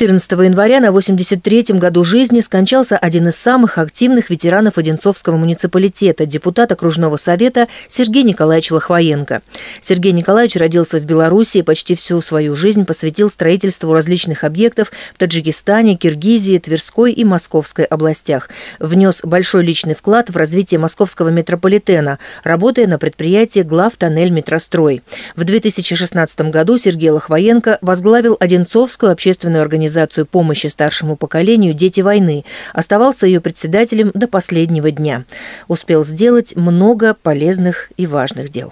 14 января на 83-м году жизни скончался один из самых активных ветеранов Одинцовского муниципалитета, депутат окружного совета Сергей Николаевич Лохвоенко. Сергей Николаевич родился в Беларуси и почти всю свою жизнь посвятил строительству различных объектов в Таджикистане, Киргизии, Тверской и Московской областях. Внес большой личный вклад в развитие московского метрополитена, работая на предприятии «Главтоннель Метрострой». В 2016 году Сергей Лохвоенко возглавил Одинцовскую общественную организацию организацию помощи старшему поколению «Дети войны», оставался ее председателем до последнего дня. Успел сделать много полезных и важных дел.